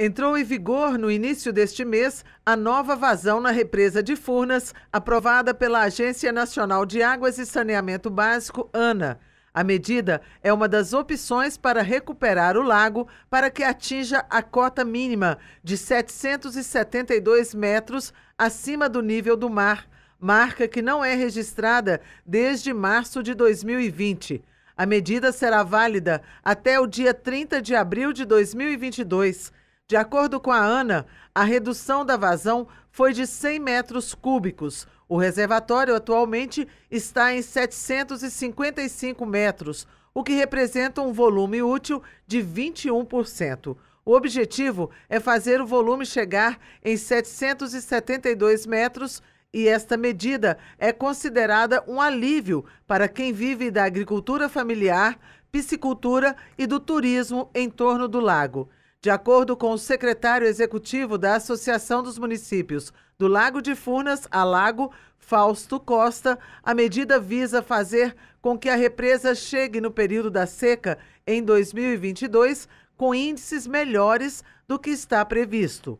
Entrou em vigor no início deste mês a nova vazão na represa de Furnas, aprovada pela Agência Nacional de Águas e Saneamento Básico, ANA. A medida é uma das opções para recuperar o lago para que atinja a cota mínima de 772 metros acima do nível do mar, marca que não é registrada desde março de 2020. A medida será válida até o dia 30 de abril de 2022. De acordo com a ANA, a redução da vazão foi de 100 metros cúbicos. O reservatório atualmente está em 755 metros, o que representa um volume útil de 21%. O objetivo é fazer o volume chegar em 772 metros e esta medida é considerada um alívio para quem vive da agricultura familiar, piscicultura e do turismo em torno do lago. De acordo com o secretário executivo da Associação dos Municípios do Lago de Furnas a Lago, Fausto Costa, a medida visa fazer com que a represa chegue no período da seca em 2022 com índices melhores do que está previsto.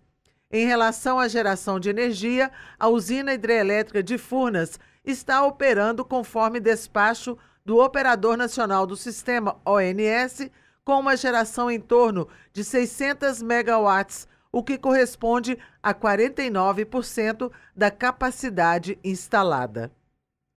Em relação à geração de energia, a usina hidrelétrica de Furnas está operando conforme despacho do Operador Nacional do Sistema, ONS, com uma geração em torno de 600 megawatts, o que corresponde a 49% da capacidade instalada.